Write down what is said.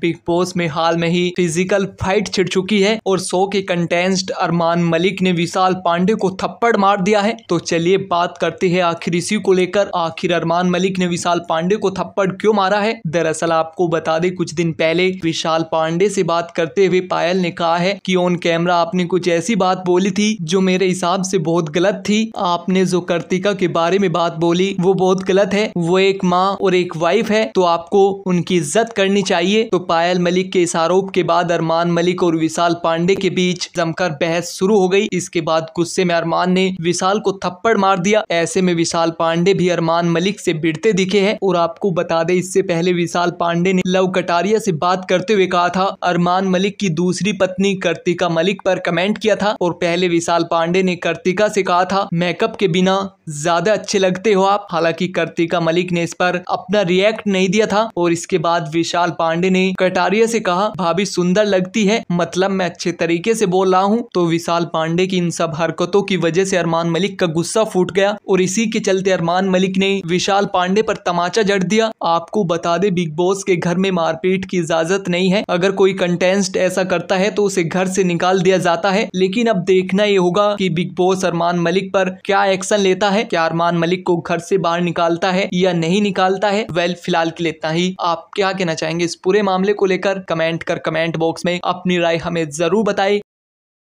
big boss में हाल में ही physical fight छिड़ चुकी है और शो के कंटेस्ट अरमान मलिक ने विशाल पांडे को थप्पड़ मार दिया है तो चलिए बात करते हैं आखिर इसी को लेकर आखिर अरमान मलिक ने विशाल पांडे को थप्पड़ क्यों मारा है दरअसल आपको बता दें कुछ दिन पहले विशाल पांडे से बात करते हुए पायल ने कहा है की ऑन कैमरा आपने कुछ ऐसी बात बोली थी जो मेरे हिसाब से बहुत गलत थी आपने जो कर्तिका के बारे में बात बोली वो बहुत गलत है वो एक माँ और एक वाइफ है तो आपको उनकी इज्जत करनी चाहिए तो पायल मलिक के इस आरोप के बाद अरमान मलिक और विशाल पांडे के बीच जमकर बहस शुरू हो गई इसके बाद गुस्से में अरमान ने विशाल को थप्पड़ मार दिया ऐसे में विशाल पांडे भी अरमान मलिक से बिड़ते दिखे हैं और आपको बता दे इससे पहले विशाल पांडे ने लव कटारिया से बात करते हुए कहा था अरमान मलिक की दूसरी पत्नी कर्तिका मलिक पर कमेंट किया था और पहले विशाल पांडे ने कर्तिका से कहा था मेकअप के बिना ज्यादा अच्छे लगते हो आप हालांकि कर्तिका मलिक ने इस पर अपना रिएक्ट नहीं दिया था और इसके बाद विशाल पांडे ने कटारिया से कहा भाभी सुंदर लगती है मतलब मैं अच्छे तरीके से बोल रहा हूँ तो विशाल पांडे की इन सब हरकतों की वजह से अरमान मलिक का गुस्सा फूट गया और इसी के चलते अरमान मलिक ने विशाल पांडे पर तमाचा जड़ दिया आपको बता दे बिग बॉस के घर में मारपीट की इजाजत नहीं है अगर कोई कंटेस्ट ऐसा करता है तो उसे घर से निकाल दिया जाता है लेकिन अब देखना ये होगा की बिग बॉस अरमान मलिक पर क्या एक्शन लेता है क्या अरमान मलिक को घर से बाहर निकालता है या नहीं निकालता है वेल फिलहाल के लिए इतना ही आप क्या कहना चाहेंगे इस पूरे मामले मामले को लेकर कमेंट कर कमेंट बॉक्स में अपनी राय हमें जरूर बताएं